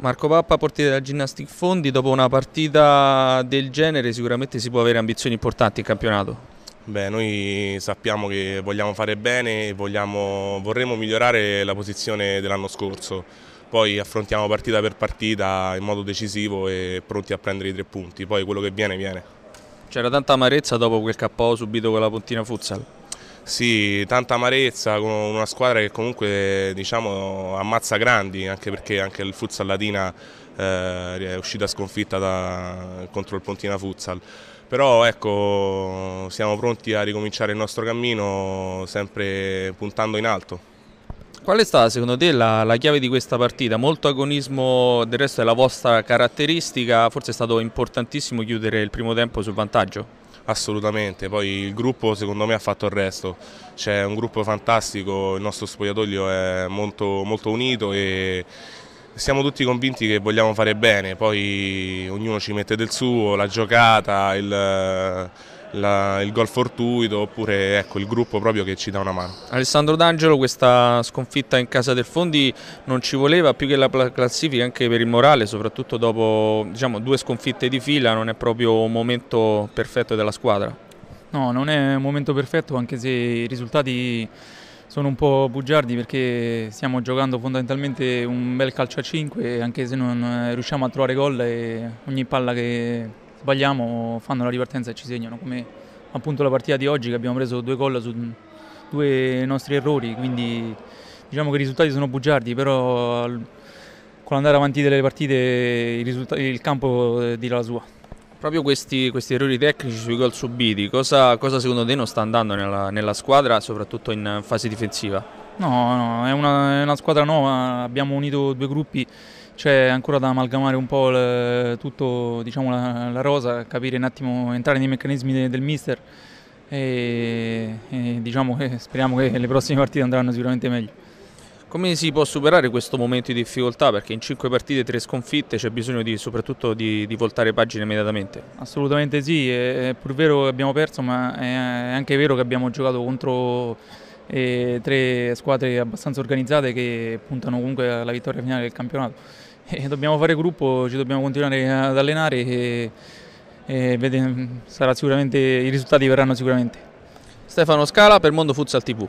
Marco Pappa, portiere della Ginnastic Fondi, dopo una partita del genere sicuramente si può avere ambizioni importanti in campionato. Beh, noi sappiamo che vogliamo fare bene e vorremmo migliorare la posizione dell'anno scorso. Poi affrontiamo partita per partita in modo decisivo e pronti a prendere i tre punti. Poi quello che viene, viene. C'era tanta amarezza dopo quel KO subito con la Pontina Futsal? Sì, tanta amarezza con una squadra che comunque diciamo, ammazza grandi, anche perché anche il futsal Latina eh, è uscita sconfitta da, contro il Pontina Futsal. Però ecco, siamo pronti a ricominciare il nostro cammino sempre puntando in alto. Qual è stata secondo te la, la, chiave di questa partita? Molto agonismo, del resto è la vostra caratteristica, forse è stato importantissimo chiudere il primo tempo sul vantaggio? assolutamente. Poi il gruppo secondo me ha fatto il resto, c'è un gruppo fantastico, il nostro spogliatoio è molto, molto unito e siamo tutti convinti che vogliamo fare bene, poi ognuno ci mette del suo, la giocata, il la, il gol fortuito oppure ecco, il gruppo proprio che ci dà una mano. Alessandro D'Angelo questa sconfitta in casa del Fondi non ci voleva più che la classifica anche per il morale soprattutto dopo diciamo, due sconfitte di fila non è proprio un momento perfetto della squadra. No, non è un momento perfetto anche se i risultati sono un po' bugiardi perché stiamo giocando fondamentalmente un bel calcio a 5 anche se non eh, riusciamo a trovare gol e ogni palla che sbagliamo fanno la ripartenza e ci segnano, come appunto la partita di oggi che abbiamo preso due gol su due nostri errori, quindi diciamo che i risultati sono bugiardi, però con l'andare avanti delle partite il, il campo eh, dirà la sua. Proprio questi, questi, errori tecnici sui gol subiti, cosa, cosa secondo te non sta andando nella, nella, squadra, soprattutto in fase difensiva? No, no, è una, è una squadra nuova, abbiamo unito due gruppi c'è ancora da amalgamare un po' le, tutto diciamo, la, la, rosa, capire un attimo, entrare nei meccanismi de, del mister e, e diciamo che speriamo che le prossime partite andranno sicuramente meglio. Come si può superare questo momento di difficoltà? Perché in 5 partite, e 3 sconfitte, c'è bisogno di, soprattutto di, di, voltare pagine immediatamente. Assolutamente sì, è, è pur vero che abbiamo perso, ma è anche vero che abbiamo giocato contro eh, tre squadre abbastanza organizzate che puntano comunque alla vittoria finale del campionato. E dobbiamo fare gruppo, ci dobbiamo continuare ad allenare e, e vede, i risultati verranno sicuramente. Stefano Scala per Mondo Futsal TV.